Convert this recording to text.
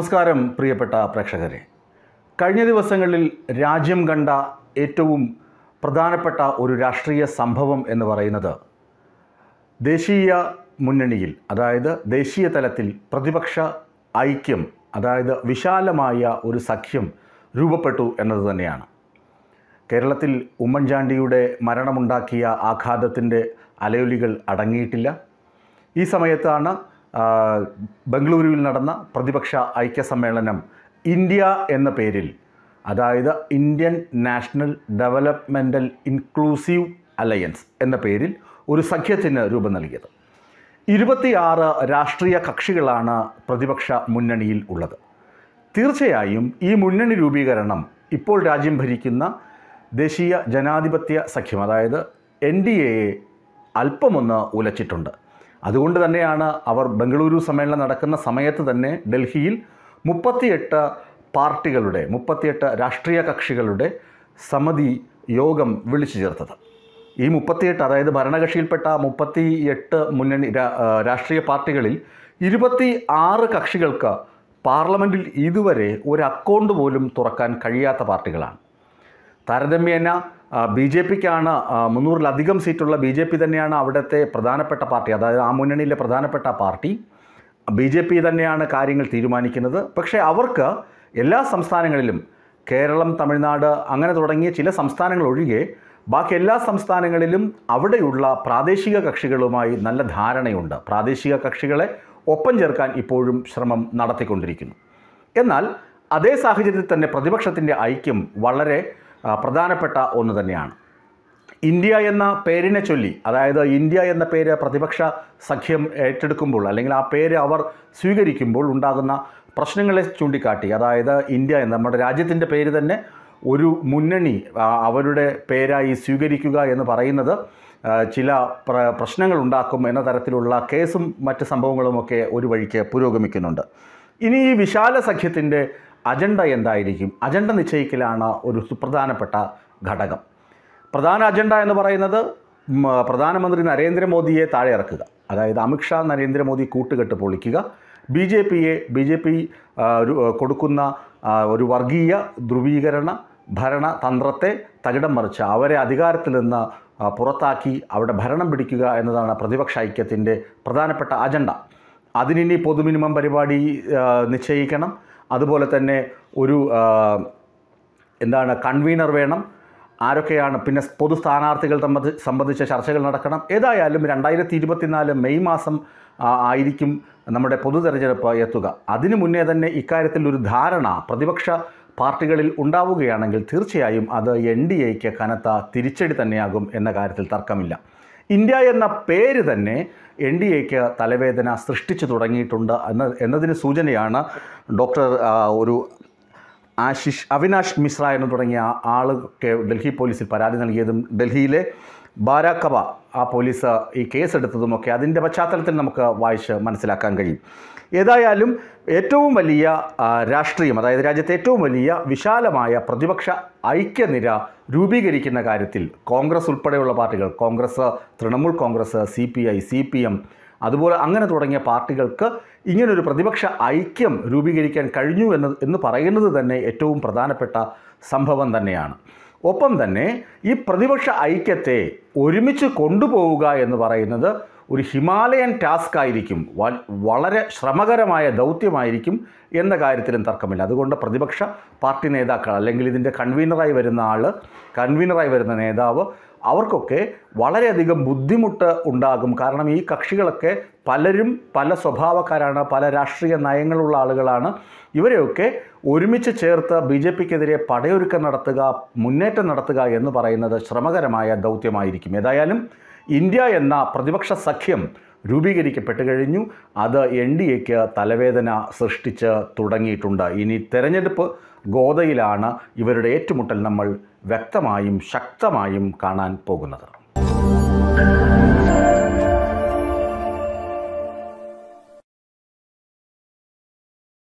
നമസ്കാരം പ്രിയപ്പെട്ട പ്രേക്ഷകരെ കഴിഞ്ഞ ദിവസങ്ങളിൽ രാജ്യം കണ്ട ഏറ്റവും പ്രധാനപ്പെട്ട ഒരു രാഷ്ട്രീയ സംഭവം എന്ന് പറയുന്നത് ദേശീയ മുന്നണിയിൽ അതായത് ദേശീയ തലത്തിൽ പ്രതിപക്ഷ ഐക്യം അതായത് വിശാലമായ ഒരു സഖ്യം രൂപപ്പെട്ടു എന്നത് തന്നെയാണ് കേരളത്തിൽ ഉമ്മൻചാണ്ടിയുടെ മരണമുണ്ടാക്കിയ ആഘാതത്തിൻ്റെ അലയൊലികൾ അടങ്ങിയിട്ടില്ല ഈ സമയത്താണ് ബംഗളൂരുവിൽ നടന്ന പ്രതിപക്ഷ ഐക്യസമ്മേളനം ഇന്ത്യ എന്ന പേരിൽ അതായത് Indian national developmental inclusive alliance എന്ന പേരിൽ ഒരു സഖ്യത്തിന് രൂപം നൽകിയത് ഇരുപത്തിയാറ് രാഷ്ട്രീയ കക്ഷികളാണ് പ്രതിപക്ഷ മുന്നണിയിൽ ഉള്ളത് തീർച്ചയായും ഈ മുന്നണി രൂപീകരണം ഇപ്പോൾ രാജ്യം ഭരിക്കുന്ന ദേശീയ ജനാധിപത്യ സഖ്യം അതായത് എൻ ഡി എയെ അല്പമൊന്ന് ഉലച്ചിട്ടുണ്ട് അതുകൊണ്ട് തന്നെയാണ് അവർ ബംഗളൂരു സമ്മേളനം നടക്കുന്ന സമയത്ത് തന്നെ ഡൽഹിയിൽ മുപ്പത്തിയെട്ട് പാർട്ടികളുടെ മുപ്പത്തിയെട്ട് രാഷ്ട്രീയ കക്ഷികളുടെ സമിതി യോഗം വിളിച്ചു ചേർത്തത് ഈ മുപ്പത്തിയെട്ട് അതായത് ഭരണകക്ഷിയിൽപ്പെട്ട മുപ്പത്തിയെട്ട് മുന്നണി രാഷ്ട്രീയ പാർട്ടികളിൽ ഇരുപത്തി ആറ് കക്ഷികൾക്ക് പാർലമെൻറ്റിൽ ഇതുവരെ ഒരു അക്കൗണ്ട് പോലും തുറക്കാൻ കഴിയാത്ത പാർട്ടികളാണ് താരതമ്യേന ബി ജെ പിക്കാണ് മുന്നൂറിലധികം സീറ്റുള്ള ബി ജെ പി തന്നെയാണ് അവിടുത്തെ പ്രധാനപ്പെട്ട പാർട്ടി അതായത് ആ മുന്നണിയിലെ പ്രധാനപ്പെട്ട പാർട്ടി ബി ജെ പി തന്നെയാണ് കാര്യങ്ങൾ തീരുമാനിക്കുന്നത് പക്ഷേ അവർക്ക് എല്ലാ സംസ്ഥാനങ്ങളിലും കേരളം തമിഴ്നാട് അങ്ങനെ തുടങ്ങിയ ചില സംസ്ഥാനങ്ങൾ ഒഴികെ ബാക്കി എല്ലാ സംസ്ഥാനങ്ങളിലും അവിടെയുള്ള പ്രാദേശിക കക്ഷികളുമായി നല്ല ധാരണയുണ്ട് പ്രാദേശിക കക്ഷികളെ ഒപ്പം ചേർക്കാൻ ഇപ്പോഴും ശ്രമം നടത്തിക്കൊണ്ടിരിക്കുന്നു എന്നാൽ അതേ സാഹചര്യത്തിൽ തന്നെ പ്രതിപക്ഷത്തിൻ്റെ ഐക്യം വളരെ പ്രധാനപ്പെട്ട ഒന്ന് തന്നെയാണ് ഇന്ത്യ എന്ന പേരിനെ ചൊല്ലി അതായത് ഇന്ത്യ എന്ന പേര് പ്രതിപക്ഷ സഖ്യം ഏറ്റെടുക്കുമ്പോൾ അല്ലെങ്കിൽ ആ പേര് അവർ സ്വീകരിക്കുമ്പോൾ ഉണ്ടാകുന്ന പ്രശ്നങ്ങളെ ചൂണ്ടിക്കാട്ടി അതായത് ഇന്ത്യ എന്ന നമ്മുടെ രാജ്യത്തിൻ്റെ പേര് തന്നെ ഒരു മുന്നണി അവരുടെ പേരായി സ്വീകരിക്കുക എന്ന് പറയുന്നത് ചില പ്ര പ്രശ്നങ്ങൾ ഉണ്ടാക്കും എന്ന തരത്തിലുള്ള കേസും മറ്റ് സംഭവങ്ങളുമൊക്കെ ഒരു വഴിക്ക് പുരോഗമിക്കുന്നുണ്ട് ഇനി ഈ വിശാല സഖ്യത്തിൻ്റെ അജണ്ട എന്തായിരിക്കും അജണ്ട നിശ്ചയിക്കലാണ് ഒരു സുപ്രധാനപ്പെട്ട ഘടകം പ്രധാന അജണ്ട എന്ന് പറയുന്നത് പ്രധാനമന്ത്രി നരേന്ദ്രമോദിയെ താഴെ ഇറക്കുക അതായത് അമിത്ഷാ നരേന്ദ്രമോദി കൂട്ടുകെട്ട് പൊളിക്കുക ബി ജെ പിയെ ബി ജെ പി കൊടുക്കുന്ന ഒരു വർഗീയ ധ്രുവീകരണ ഭരണ തന്ത്രത്തെ തകിടം മറിച്ച് അവരെ അധികാരത്തിൽ നിന്ന് പുറത്താക്കി അവിടെ ഭരണം പിടിക്കുക എന്നതാണ് പ്രതിപക്ഷ ഐക്യത്തിൻ്റെ പ്രധാനപ്പെട്ട അജണ്ട അതിനി പൊതുമിനിമം പരിപാടി നിശ്ചയിക്കണം അതുപോലെ തന്നെ ഒരു എന്താണ് കൺവീനർ വേണം ആരൊക്കെയാണ് പിന്നെ പൊതു സ്ഥാനാർത്ഥികൾ സംബന്ധിച്ച ചർച്ചകൾ നടക്കണം ഏതായാലും രണ്ടായിരത്തി ഇരുപത്തിനാല് മെയ് മാസം ആയിരിക്കും നമ്മുടെ പൊതു തെരഞ്ഞെടുപ്പ് എത്തുക അതിനു മുന്നേ തന്നെ ഇക്കാര്യത്തിൽ ഒരു ധാരണ പ്രതിപക്ഷ പാർട്ടികളിൽ ഉണ്ടാവുകയാണെങ്കിൽ തീർച്ചയായും അത് എൻ ഡി എക്ക് കനത്ത തിരിച്ചടി തന്നെയാകും എന്ന കാര്യത്തിൽ തർക്കമില്ല ഇന്ത്യ എന്ന പേര് തന്നെ എൻ ഡി എക്ക് തലവേദന സൃഷ്ടിച്ചു തുടങ്ങിയിട്ടുണ്ട് എന്ന എന്നതിന് സൂചനയാണ് ഡോക്ടർ ഒരു ആശിഷ് അവിനാഷ് മിശ്ര എന്ന് തുടങ്ങിയ ആളൊക്കെ ഡൽഹി പോലീസിൽ പരാതി നൽകിയതും ഡൽഹിയിലെ ബാരാക്കബ ആ പോലീസ് ഈ കേസെടുത്തതുമൊക്കെ അതിൻ്റെ പശ്ചാത്തലത്തിൽ നമുക്ക് വായിച്ച് മനസ്സിലാക്കാൻ കഴിയും ഏതായാലും ഏറ്റവും വലിയ രാഷ്ട്രീയം അതായത് രാജ്യത്തെ ഏറ്റവും വലിയ വിശാലമായ പ്രതിപക്ഷ ഐക്യനിര രൂപീകരിക്കുന്ന കാര്യത്തിൽ കോൺഗ്രസ് ഉൾപ്പെടെയുള്ള പാർട്ടികൾ Congress Trinamool Congress C P I C P M അതുപോലെ അങ്ങനെ തുടങ്ങിയ പാർട്ടികൾക്ക് ഇങ്ങനൊരു പ്രതിപക്ഷ ഐക്യം രൂപീകരിക്കാൻ കഴിഞ്ഞു എന്ന് എന്ന് പറയുന്നത് തന്നെ ഏറ്റവും പ്രധാനപ്പെട്ട സംഭവം തന്നെയാണ് ഒപ്പം തന്നെ ഈ പ്രതിപക്ഷ ഐക്യത്തെ ഒരുമിച്ച് കൊണ്ടുപോവുക എന്ന് പറയുന്നത് ഒരു ഹിമാലയൻ ടാസ്ക് ആയിരിക്കും വളരെ ശ്രമകരമായ ദൗത്യമായിരിക്കും എന്ന കാര്യത്തിലും തർക്കമില്ല അതുകൊണ്ട് പ്രതിപക്ഷ പാർട്ടി നേതാക്കൾ അല്ലെങ്കിൽ ഇതിൻ്റെ കൺവീനറായി വരുന്ന ആൾ കൺവീനറായി വരുന്ന നേതാവ് അവർക്കൊക്കെ വളരെയധികം ബുദ്ധിമുട്ട് ഉണ്ടാകും കാരണം ഈ കക്ഷികളൊക്കെ പലരും പല സ്വഭാവക്കാരാണ് പല രാഷ്ട്രീയ നയങ്ങളുള്ള ആളുകളാണ് ഇവരെയൊക്കെ ഒരുമിച്ച് ചേർത്ത് ബി ജെ പിക്കെതിരെ പടയൊരുക്കം നടത്തുക മുന്നേറ്റം നടത്തുക എന്ന് പറയുന്നത് ശ്രമകരമായ ദൗത്യമായിരിക്കും ഏതായാലും ഇന്ത്യ എന്ന പ്രതിപക്ഷ സഖ്യം രൂപീകരിക്കപ്പെട്ട് കഴിഞ്ഞു അത് എൻ ഡി എക്ക് തലവേദന സൃഷ്ടിച്ച് തുടങ്ങിയിട്ടുണ്ട് ഇനി തെരഞ്ഞെടുപ്പ് ഗോതയിലാണ് ഇവരുടെ ഏറ്റുമുട്ടൽ നമ്മൾ വ്യക്തമായും ശക്തമായും കാണാൻ പോകുന്നത്